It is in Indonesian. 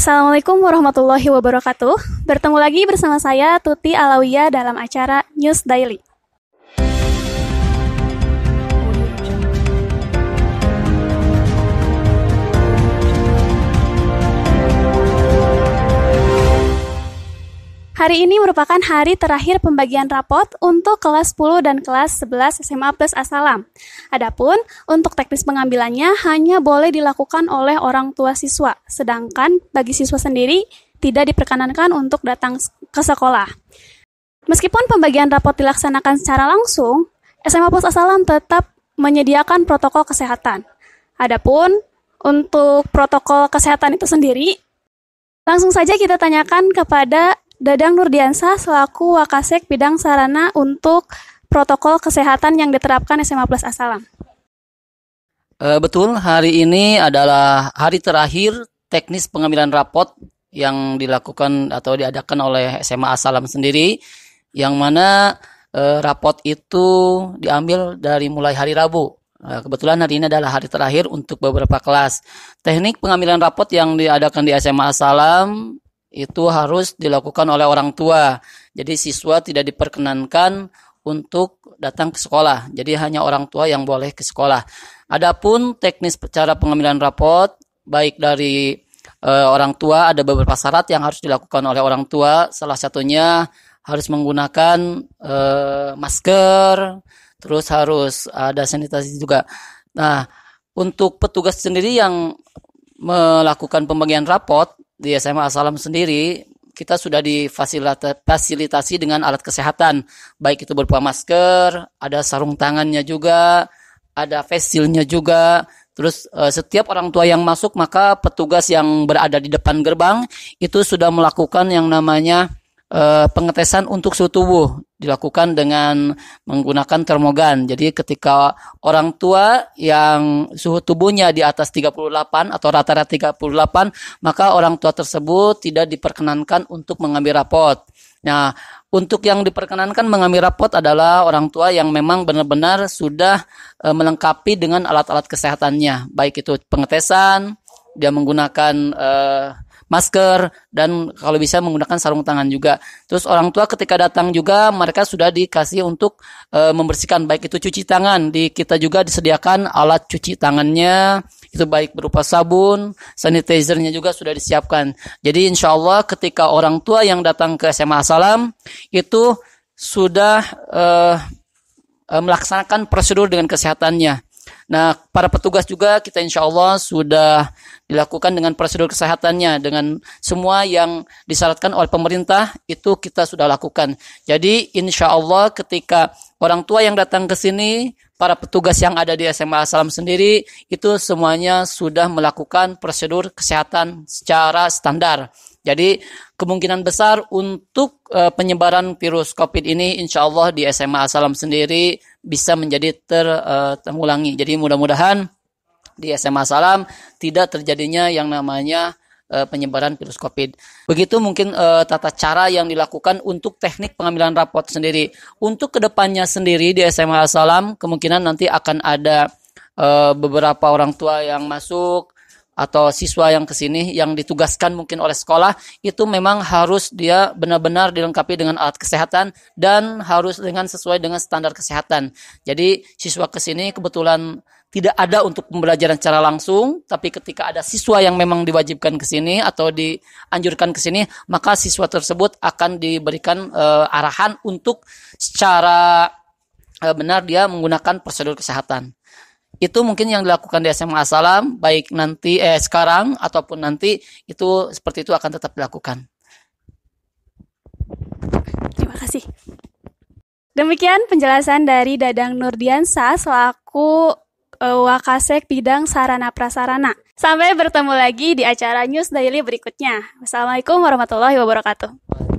Assalamualaikum warahmatullahi wabarakatuh. Bertemu lagi bersama saya Tuti Alawiyah dalam acara News Daily. Hari ini merupakan hari terakhir pembagian rapot untuk kelas 10 dan kelas 11 SMA Plus Asalam. Adapun untuk teknis pengambilannya hanya boleh dilakukan oleh orang tua siswa, sedangkan bagi siswa sendiri tidak diperkenankan untuk datang ke sekolah. Meskipun pembagian rapot dilaksanakan secara langsung, SMA Plus Asalam tetap menyediakan protokol kesehatan. Adapun untuk protokol kesehatan itu sendiri, langsung saja kita tanyakan kepada Dadang Nurdiansah selaku Wakasek Bidang Sarana untuk protokol kesehatan yang diterapkan SMA Plus Asalam. E, betul, hari ini adalah hari terakhir teknis pengambilan rapot yang dilakukan atau diadakan oleh SMA Asalam sendiri, yang mana e, rapot itu diambil dari mulai hari Rabu. E, kebetulan hari ini adalah hari terakhir untuk beberapa kelas. Teknik pengambilan rapot yang diadakan di SMA Asalam itu harus dilakukan oleh orang tua. Jadi siswa tidak diperkenankan untuk datang ke sekolah. Jadi hanya orang tua yang boleh ke sekolah. Adapun teknis cara pengambilan rapot baik dari e, orang tua ada beberapa syarat yang harus dilakukan oleh orang tua. Salah satunya harus menggunakan e, masker, terus harus ada sanitasi juga. Nah, untuk petugas sendiri yang melakukan pembagian rapot di SMA Asalam sendiri kita sudah difasilitasi dengan alat kesehatan, baik itu berupa masker, ada sarung tangannya juga, ada face shieldnya juga. Terus eh, setiap orang tua yang masuk maka petugas yang berada di depan gerbang itu sudah melakukan yang namanya eh, pengetesan untuk suhu tubuh dilakukan dengan menggunakan termogan. Jadi ketika orang tua yang suhu tubuhnya di atas 38 atau rata-rata 38, maka orang tua tersebut tidak diperkenankan untuk mengambil rapot. Nah, untuk yang diperkenankan mengambil rapot adalah orang tua yang memang benar-benar sudah e, melengkapi dengan alat-alat kesehatannya, baik itu pengetesan, dia menggunakan e, masker dan kalau bisa menggunakan sarung tangan juga. Terus orang tua ketika datang juga mereka sudah dikasih untuk e, membersihkan baik itu cuci tangan. Di kita juga disediakan alat cuci tangannya itu baik berupa sabun, sanitizernya juga sudah disiapkan. Jadi insya Allah ketika orang tua yang datang ke SMA Asalam itu sudah e, melaksanakan prosedur dengan kesehatannya Nah, para petugas juga kita insya Allah sudah dilakukan dengan prosedur kesehatannya, dengan semua yang disyaratkan oleh pemerintah itu kita sudah lakukan. Jadi insya Allah ketika orang tua yang datang ke sini, para petugas yang ada di SMA Asalam sendiri, itu semuanya sudah melakukan prosedur kesehatan secara standar. Jadi kemungkinan besar untuk uh, penyebaran virus COVID ini insya Allah di SMA Asalam sendiri bisa menjadi ter, uh, terulangi. Jadi mudah-mudahan di SMA Asalam tidak terjadinya yang namanya uh, penyebaran virus COVID. Begitu mungkin uh, tata cara yang dilakukan untuk teknik pengambilan rapot sendiri. Untuk kedepannya sendiri di SMA Asalam kemungkinan nanti akan ada beberapa orang tua yang masuk atau siswa yang ke sini yang ditugaskan mungkin oleh sekolah itu memang harus dia benar-benar dilengkapi dengan alat kesehatan dan harus dengan sesuai dengan standar kesehatan. Jadi siswa ke sini kebetulan tidak ada untuk pembelajaran secara langsung, tapi ketika ada siswa yang memang diwajibkan ke sini atau dianjurkan ke sini, maka siswa tersebut akan diberikan e, arahan untuk secara e, benar dia menggunakan prosedur kesehatan itu mungkin yang dilakukan di SMA Asalam baik nanti eh sekarang ataupun nanti itu seperti itu akan tetap dilakukan. Terima kasih. Demikian penjelasan dari Dadang Nurdiansa selaku uh, Wakasek Bidang Sarana Prasarana. Sampai bertemu lagi di acara News Daily berikutnya. Wassalamualaikum warahmatullahi wabarakatuh.